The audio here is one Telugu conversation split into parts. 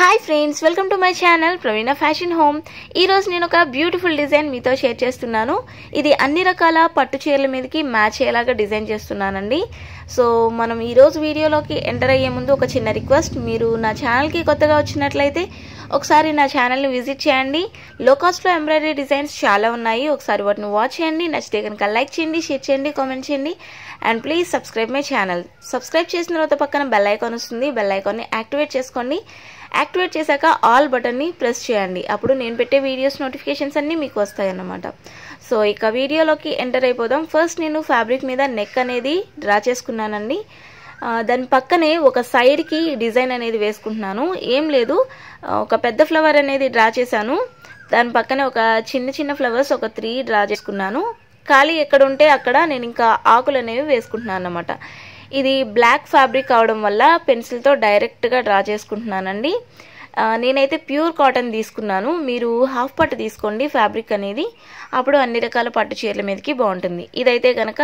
hi friends welcome to my channel Praveena fashion home ఈరోజు నేను ఒక బ్యూటిఫుల్ డిజైన్ మీతో షేర్ చేస్తున్నాను ఇది అన్ని రకాల పట్టు చీరల మీదకి మ్యాచ్ అయ్యేలాగా డిజైన్ చేస్తున్నానండి సో మనం ఈరోజు వీడియోలోకి ఎంటర్ అయ్యే ముందు ఒక చిన్న రిక్వెస్ట్ మీరు నా ఛానల్కి కొత్తగా వచ్చినట్లయితే ఒకసారి నా ఛానల్ని విజిట్ చేయండి లో కాస్ట్లో ఎంబ్రాయిడరీ డిజైన్స్ చాలా ఉన్నాయి ఒకసారి వాటిని వాచ్ చేయండి నచ్చితే కనుక లైక్ చేయండి షేర్ చేయండి కామెంట్ చేయండి and please subscribe my channel subscribe చేసిన తర్వాత పక్కన బెల్ ఐకాన్ వస్తుంది బెల్ ఐకాన్ని యాక్టివేట్ చేసుకోండి యాక్టివేట్ చేశాక ఆల్ బటన్ని ప్రెస్ చేయండి అప్పుడు నేను పెట్టే వీడియోస్ నోటిఫికేషన్స్ అన్నీ మీకు వస్తాయన్నమాట సో ఇక వీడియోలోకి ఎంటర్ అయిపోదాం ఫస్ట్ నేను ఫ్యాబ్రిక్ మీద నెక్ అనేది డ్రా చేసుకున్నానండి దాని పక్కనే ఒక సైడ్కి డిజైన్ అనేది వేసుకుంటున్నాను ఏం లేదు ఒక పెద్ద ఫ్లవర్ అనేది డ్రా చేశాను దాని పక్కనే ఒక చిన్న చిన్న ఫ్లవర్స్ ఒక త్రీ డ్రా చేసుకున్నాను ఖాళీ ఎక్కడ ఉంటే అక్కడ నేను ఇంకా ఆకులు అనేవి వేసుకుంటున్నాను అనమాట ఇది బ్లాక్ ఫ్యాబ్రిక్ అవడం వల్ల పెన్సిల్తో డైరెక్ట్గా డ్రా చేసుకుంటున్నానండి నేనైతే ప్యూర్ కాటన్ తీసుకున్నాను మీరు హాఫ్ పట్టు తీసుకోండి ఫ్యాబ్రిక్ అనేది అప్పుడు అన్ని రకాల పట్టు చీరల మీదకి బాగుంటుంది ఇదైతే కనుక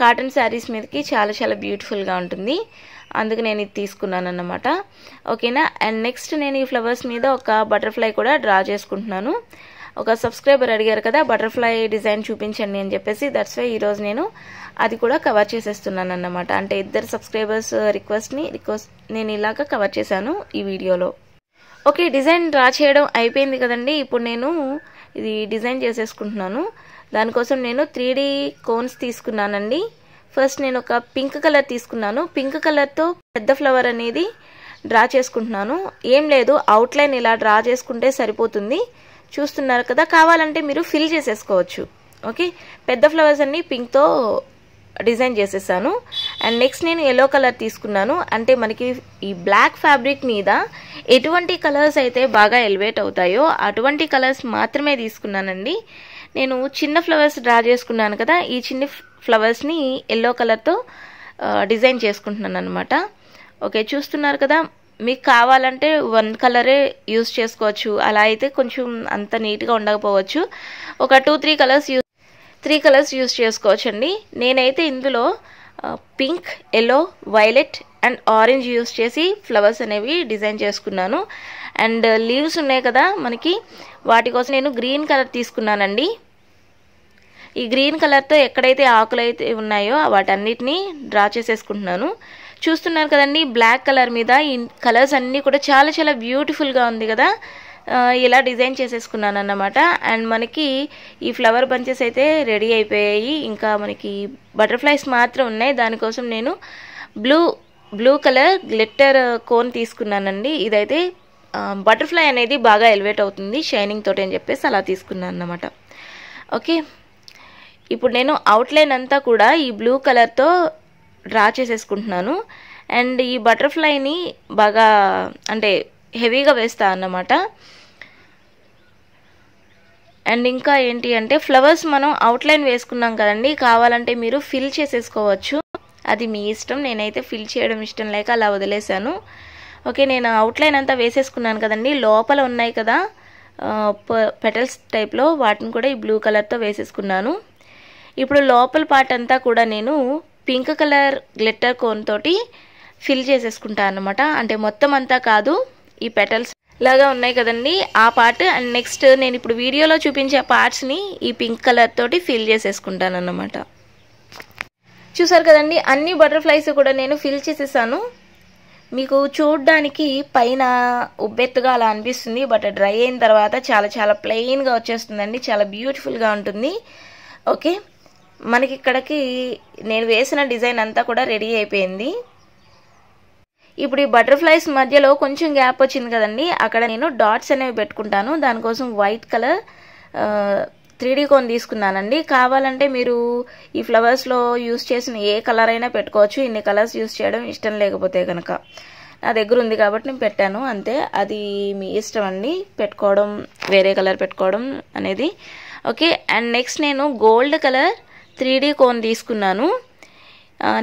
కాటన్ శారీస్ మీదకి చాలా చాలా బ్యూటిఫుల్గా ఉంటుంది అందుకు నేను ఇది తీసుకున్నాను అన్నమాట ఓకేనా అండ్ నెక్స్ట్ నేను ఈ ఫ్లవర్స్ మీద ఒక బటర్ఫ్లై కూడా డ్రా చేసుకుంటున్నాను ఒక సబ్స్క్రైబర్ అడిగారు కదా బటర్ఫ్లై డిజైన్ చూపించండి అని చెప్పేసి దట్స్ వై ఈరోజు నేను అది కూడా కవర్ చేసేస్తున్నాను అన్నమాట అంటే ఇద్దరు సబ్స్క్రైబర్స్ రిక్వెస్ట్ని రిక్వెస్ట్ నేను ఇలాగ కవర్ చేశాను ఈ వీడియోలో ఓకే డిజైన్ డ్రా చేయడం అయిపోయింది కదండి ఇప్పుడు నేను ఇది డిజైన్ చేసేసుకుంటున్నాను దానికోసం నేను త్రీ కోన్స్ తీసుకున్నానండి ఫస్ట్ నేను ఒక పింక్ కలర్ తీసుకున్నాను పింక్ కలర్తో పెద్ద ఫ్లవర్ అనేది డ్రా చేసుకుంటున్నాను ఏం లేదు అవుట్లైన్ ఇలా డ్రా చేసుకుంటే సరిపోతుంది చూస్తున్నారు కదా కావాలంటే మీరు ఫిల్ చేసేసుకోవచ్చు ఓకే పెద్ద ఫ్లవర్స్ అన్ని పింక్తో డిజైన్ చేసేసాను అండ్ నెక్స్ట్ నేను ఎల్లో కలర్ తీసుకున్నాను అంటే మనకి ఈ బ్లాక్ ఫ్యాబ్రిక్ మీద ఎటువంటి కలర్స్ అయితే బాగా ఎలివేట్ అవుతాయో అటువంటి కలర్స్ మాత్రమే తీసుకున్నానండి నేను చిన్న ఫ్లవర్స్ డ్రా చేసుకున్నాను కదా ఈ చిన్న ఫ్లవర్స్ని ఎల్లో కలర్తో డిజైన్ చేసుకుంటున్నాను అనమాట ఓకే చూస్తున్నారు కదా మీకు కావాలంటే వన్ కలరే యూస్ చేసుకోవచ్చు అలా అయితే కొంచెం అంత నీట్గా ఉండకపోవచ్చు ఒక two three colours use three colours use చేసుకోవచ్చండి నేనైతే ఇందులో pink yellow violet and orange use చేసి ఫ్లవర్స్ అనేవి డిజైన్ చేసుకున్నాను అండ్ లీవ్స్ ఉన్నాయి కదా మనకి వాటి కోసం నేను గ్రీన్ కలర్ తీసుకున్నానండి ఈ గ్రీన్ కలర్తో ఎక్కడైతే ఆకులు అయితే ఉన్నాయో వాటన్నిటిని డ్రా చేసేసుకుంటున్నాను చూస్తున్నారు కదండి బ్లాక్ కలర్ మీద ఈ కలర్స్ అన్నీ కూడా చాలా చాలా బ్యూటిఫుల్గా ఉంది కదా ఇలా డిజైన్ చేసేసుకున్నాను అన్నమాట అండ్ మనకి ఈ ఫ్లవర్ బంచెస్ అయితే రెడీ అయిపోయాయి ఇంకా మనకి బటర్ఫ్లైస్ మాత్రం ఉన్నాయి దానికోసం నేను blue blue colour glitter cone తీసుకున్నానండి ఇదైతే బటర్ఫ్లై అనేది బాగా ఎలివేట్ అవుతుంది షైనింగ్ తోటి అని చెప్పేసి అలా తీసుకున్నాను అన్నమాట ఓకే ఇప్పుడు నేను అవుట్లైన్ అంతా కూడా ఈ బ్లూ కలర్తో డ్రా చేసేసుకుంటున్నాను అండ్ ఈ బటర్ఫ్లైని బాగా అంటే హెవీగా వేస్తా అన్నమాట అండ్ ఇంకా ఏంటి అంటే ఫ్లవర్స్ మనం అవుట్లైన్ వేసుకున్నాం కదండి కావాలంటే మీరు ఫిల్ చేసేసుకోవచ్చు అది మీ ఇష్టం నేనైతే ఫిల్ చేయడం ఇష్టం లేక అలా వదిలేశాను ఓకే నేను అవుట్లైన్ అంతా వేసేసుకున్నాను కదండి లోపల ఉన్నాయి కదా పెటల్స్ టైప్లో వాటిని కూడా ఈ బ్లూ కలర్తో వేసేసుకున్నాను ఇప్పుడు లోపల పార్ట్ అంతా కూడా నేను పింక్ కలర్ గ్లిట్టర్ కోన్ తోటి ఫిల్ చేసేసుకుంటా అనమాట అంటే మొత్తం అంతా కాదు ఈ పెటల్స్ లాగా ఉన్నాయి కదండి ఆ పార్ట్ అండ్ నెక్స్ట్ నేను ఇప్పుడు వీడియోలో చూపించే పార్ట్స్ని ఈ పింక్ కలర్ తోటి ఫిల్ చేసేసుకుంటాను అనమాట చూసారు కదండి అన్ని బటర్ఫ్లైస్ కూడా నేను ఫిల్ చేసేసాను మీకు చూడడానికి పైన ఉబ్బెత్తుగా అలా అనిపిస్తుంది బట్ డ్రై అయిన తర్వాత చాలా చాలా ప్లెయిన్గా వచ్చేస్తుందండి చాలా బ్యూటిఫుల్గా ఉంటుంది ఓకే మనకి ఇక్కడికి నేను వేసిన డిజైన్ అంతా కూడా రెడీ అయిపోయింది ఇప్పుడు ఈ బటర్ఫ్లైస్ మధ్యలో కొంచెం గ్యాప్ వచ్చింది కదండి అక్కడ నేను డాట్స్ అనేవి పెట్టుకుంటాను దానికోసం వైట్ కలర్ త్రీడీ కోన్ తీసుకున్నానండి కావాలంటే మీరు ఈ ఫ్లవర్స్లో యూస్ చేసిన ఏ కలర్ అయినా పెట్టుకోవచ్చు ఇన్ని కలర్స్ యూస్ చేయడం ఇష్టం లేకపోతే కనుక నా దగ్గర ఉంది కాబట్టి నేను పెట్టాను అంతే అది మీ ఇష్టం అండి పెట్టుకోవడం వేరే కలర్ పెట్టుకోవడం అనేది ఓకే అండ్ నెక్స్ట్ నేను gold colour three D cone తీసుకున్నాను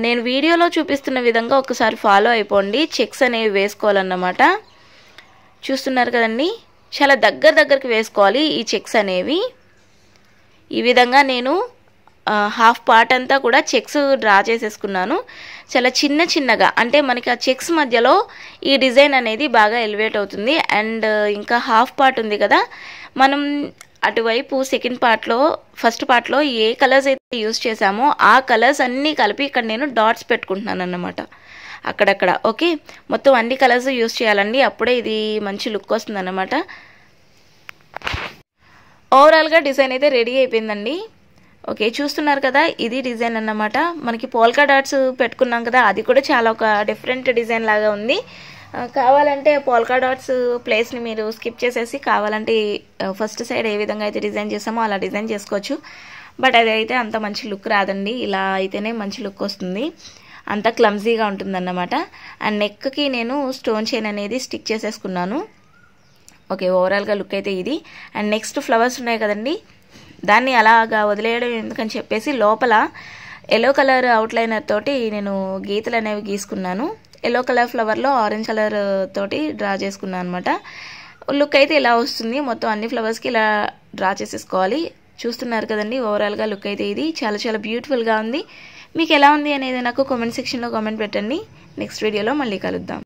నేను వీడియోలో చూపిస్తున్న విధంగా ఒకసారి ఫాలో అయిపోండి చెక్స్ అనేవి వేసుకోవాలన్నమాట చూస్తున్నారు కదండి చాలా దగ్గర దగ్గరికి వేసుకోవాలి ఈ చెక్స్ అనేవి ఈ విధంగా నేను హాఫ్ పార్ట్ అంతా కూడా చెక్స్ డ్రా చేసేసుకున్నాను చాలా చిన్న చిన్నగా అంటే మనకి ఆ చెక్స్ మధ్యలో ఈ డిజైన్ అనేది బాగా ఎలివేట్ అవుతుంది అండ్ ఇంకా హాఫ్ పార్ట్ ఉంది కదా మనం అటువైపు సెకండ్ పార్ట్లో ఫస్ట్ పార్ట్లో ఏ కలర్స్ అయితే యూజ్ చేశామో ఆ కలర్స్ అన్నీ కలిపి ఇక్కడ నేను డాట్స్ పెట్టుకుంటున్నాను అన్నమాట అక్కడక్కడ ఓకే మొత్తం అన్ని కలర్స్ యూజ్ చేయాలండి అప్పుడే ఇది మంచి లుక్ వస్తుంది అనమాట ఓవరాల్గా డిజైన్ అయితే రెడీ అయిపోయిందండి ఓకే చూస్తున్నారు కదా ఇది డిజైన్ అన్నమాట మనకి పోల్కా డాట్స్ పెట్టుకున్నాం కదా అది కూడా చాలా ఒక డిఫరెంట్ డిజైన్ లాగా ఉంది కావాలంటే పోల్కా డాట్స్ ప్లేస్ని మీరు స్కిప్ చేసేసి కావాలంటే ఫస్ట్ సైడ్ ఏ విధంగా అయితే డిజైన్ చేసామో అలా డిజైన్ చేసుకోవచ్చు బట్ అదైతే అంత మంచి లుక్ రాదండి ఇలా అయితేనే మంచి లుక్ వస్తుంది అంత క్లమ్జీగా ఉంటుందన్నమాట అండ్ నెక్కి నేను స్టోన్ చైన్ అనేది స్టిక్ చేసేసుకున్నాను ఓకే ఓవరాల్గా లుక్ అయితే ఇది అండ్ నెక్స్ట్ ఫ్లవర్స్ ఉన్నాయి కదండి దాన్ని అలాగా వదిలేయడం ఎందుకని చెప్పేసి లోపల ఎల్లో కలర్ అవుట్లైనర్ తోటి నేను గీతలు అనేవి గీసుకున్నాను ఎల్లో కలర్ ఫ్లవర్లో ఆరెంజ్ కలర్ తోటి డ్రా చేసుకున్నాను అనమాట లుక్ అయితే ఇలా వస్తుంది మొత్తం అన్ని ఫ్లవర్స్కి ఇలా డ్రా చేసేసుకోవాలి చూస్తున్నారు కదండి ఓవరాల్గా లుక్ అయితే ఇది చాలా చాలా బ్యూటిఫుల్గా ఉంది మీకు ఎలా ఉంది అనేది నాకు కామెంట్ సెక్షన్లో కామెంట్ పెట్టండి నెక్స్ట్ వీడియోలో మళ్ళీ కలుద్దాం